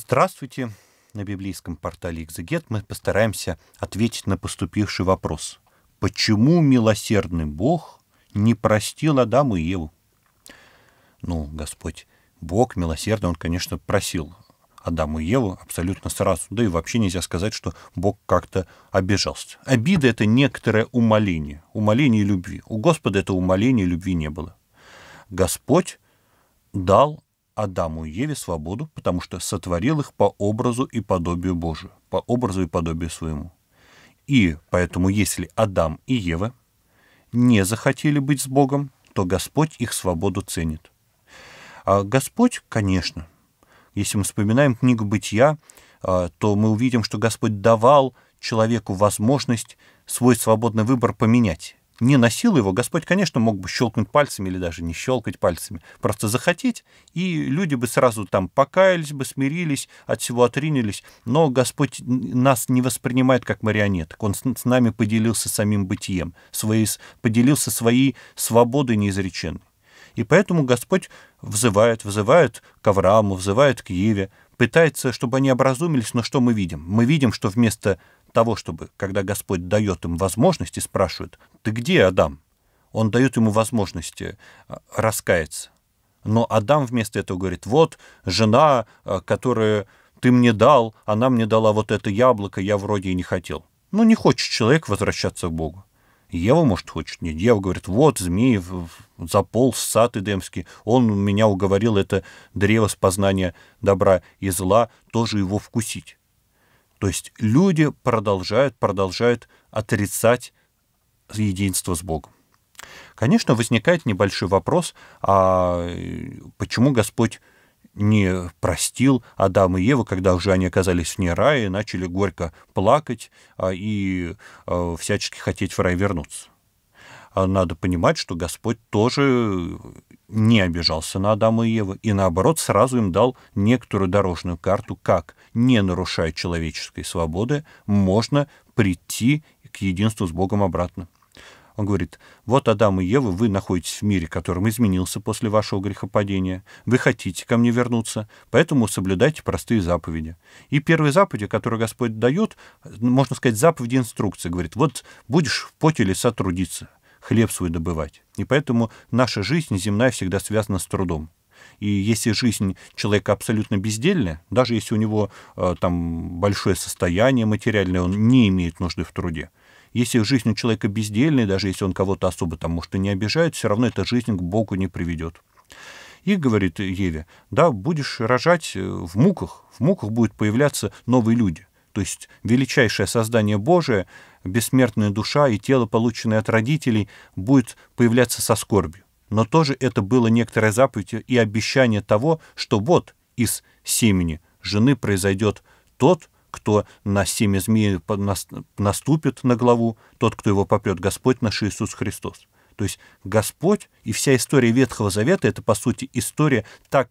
Здравствуйте! На библейском портале «Экзегет» мы постараемся ответить на поступивший вопрос. Почему милосердный Бог не простил Адаму и Еву? Ну, Господь, Бог милосердный, Он, конечно, просил Адаму и Еву абсолютно сразу. Да и вообще нельзя сказать, что Бог как-то обижался. Обида — это некоторое умоление, умоление любви. У Господа это умоление любви не было. Господь дал Адаму и Еве свободу, потому что сотворил их по образу и подобию Божию, по образу и подобию своему. И поэтому, если Адам и Ева не захотели быть с Богом, то Господь их свободу ценит. А Господь, конечно, если мы вспоминаем книгу «Бытия», а, то мы увидим, что Господь давал человеку возможность свой свободный выбор поменять не носил его, Господь, конечно, мог бы щелкнуть пальцами или даже не щелкать пальцами, просто захотеть, и люди бы сразу там покаялись бы, смирились, от всего отринялись, но Господь нас не воспринимает как марионеток, Он с нами поделился самим бытием, своей, поделился своей свободой неизреченной. И поэтому Господь взывает, взывает к Аврааму, взывает к Еве, пытается, чтобы они образумились, но что мы видим? Мы видим, что вместо того, чтобы, когда Господь дает им возможности, спрашивает, «Ты где, Адам?» Он дает ему возможности а, раскаяться. Но Адам вместо этого говорит, «Вот жена, а, которую ты мне дал, она мне дала вот это яблоко, я вроде и не хотел». Ну, не хочет человек возвращаться к Богу. Ева, может, хочет, нет. Ева говорит, вот, змей заполз в сад Эдемский, он меня уговорил это древо с познания добра и зла тоже его вкусить. То есть люди продолжают, продолжают отрицать единство с Богом. Конечно, возникает небольшой вопрос, а э, почему Господь не простил Адама и Еву, когда уже они оказались вне рая, начали горько плакать а, и э, всячески хотеть в рай вернуться. А надо понимать, что Господь тоже не обижался на Адама и Еву, и наоборот сразу им дал некоторую дорожную карту, как, не нарушая человеческой свободы, можно прийти к единству с Богом обратно. Он говорит, вот Адам и Ева, вы находитесь в мире, которым изменился после вашего грехопадения, вы хотите ко мне вернуться, поэтому соблюдайте простые заповеди. И первые заповеди, которые Господь дает, можно сказать, заповеди инструкции, говорит, вот будешь в поте леса трудиться, хлеб свой добывать. И поэтому наша жизнь земная всегда связана с трудом. И если жизнь человека абсолютно бездельная, даже если у него э, там большое состояние материальное, он не имеет нужды в труде. Если жизнь у человека бездельная, даже если он кого-то особо там, может, и не обижает, все равно эта жизнь к Богу не приведет. И говорит Еве, да, будешь рожать э, в муках, в муках будут появляться новые люди то есть величайшее создание Божие, бессмертная душа и тело, полученное от родителей, будет появляться со скорбью. Но тоже это было некоторое заповедь и обещание того, что вот из семени жены произойдет тот, кто на семя змеи наступит на главу, тот, кто его попрет, Господь наш Иисус Христос. То есть Господь и вся история Ветхого Завета — это, по сути, история так,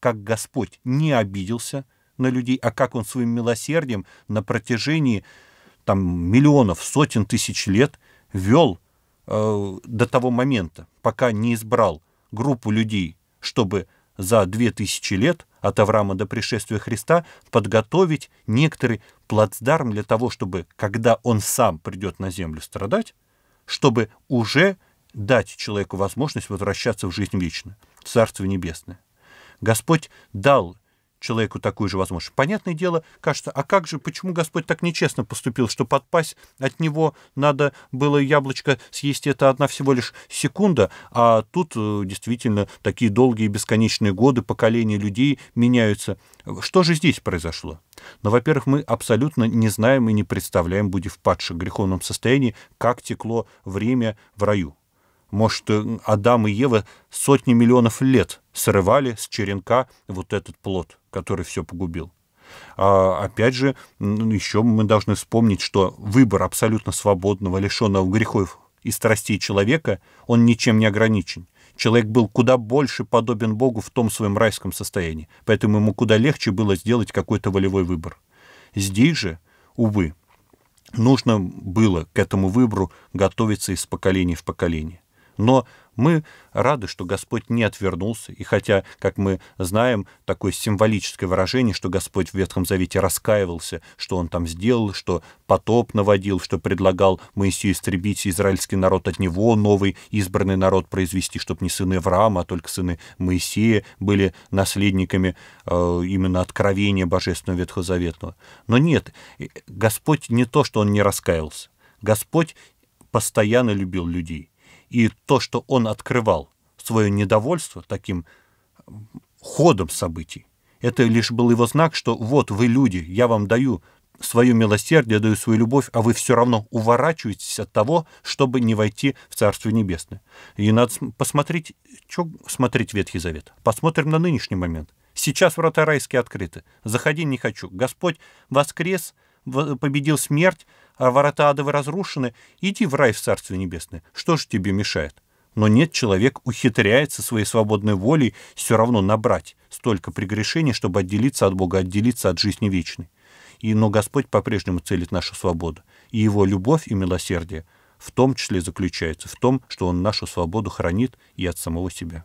как, Господь не обиделся — на людей, а как он своим милосердием на протяжении там, миллионов, сотен тысяч лет вел э, до того момента, пока не избрал группу людей, чтобы за две тысячи лет от Авраама до пришествия Христа подготовить некоторый плацдарм для того, чтобы, когда он сам придет на землю страдать, чтобы уже дать человеку возможность возвращаться в жизнь вечную, в Царство Небесное. Господь дал человеку такую же возможность. Понятное дело, кажется, а как же, почему Господь так нечестно поступил, что подпасть от него надо было яблочко съесть, это одна всего лишь секунда, а тут э, действительно такие долгие бесконечные годы, поколения людей меняются. Что же здесь произошло? Но, ну, во-первых, мы абсолютно не знаем и не представляем, будь в падшем греховном состоянии, как текло время в раю. Может, э, Адам и Ева сотни миллионов лет срывали с черенка вот этот плод, который все погубил. А, опять же, ну, еще мы должны вспомнить, что выбор абсолютно свободного, лишенного грехов и страстей человека, он ничем не ограничен. Человек был куда больше подобен Богу в том своем райском состоянии, поэтому ему куда легче было сделать какой-то волевой выбор. Здесь же, увы, нужно было к этому выбору готовиться из поколения в поколение. Но мы рады, что Господь не отвернулся. И хотя, как мы знаем, такое символическое выражение, что Господь в Ветхом Завете раскаивался, что Он там сделал, что потоп наводил, что предлагал Моисею истребить израильский народ от него, новый избранный народ произвести, чтобы не сыны Авраама, а только сыны Моисея были наследниками э, именно откровения Божественного Ветхозаветного. Но нет, Господь не то, что Он не раскаялся. Господь постоянно любил людей. И то, что он открывал свое недовольство таким ходом событий, это лишь был его знак, что вот вы люди, я вам даю свое милосердие, даю свою любовь, а вы все равно уворачиваетесь от того, чтобы не войти в царствие Небесное. И надо посмотреть, что смотреть Ветхий Завет. Посмотрим на нынешний момент. Сейчас врата райские открыты. Заходи не хочу. Господь воскрес, победил смерть, а ворота адовы разрушены, иди в рай в Царствие Небесное. Что же тебе мешает? Но нет, человек ухитряется своей свободной волей все равно набрать столько прегрешений, чтобы отделиться от Бога, отделиться от жизни вечной. И, но Господь по-прежнему целит нашу свободу. И Его любовь и милосердие в том числе заключается в том, что Он нашу свободу хранит и от самого себя.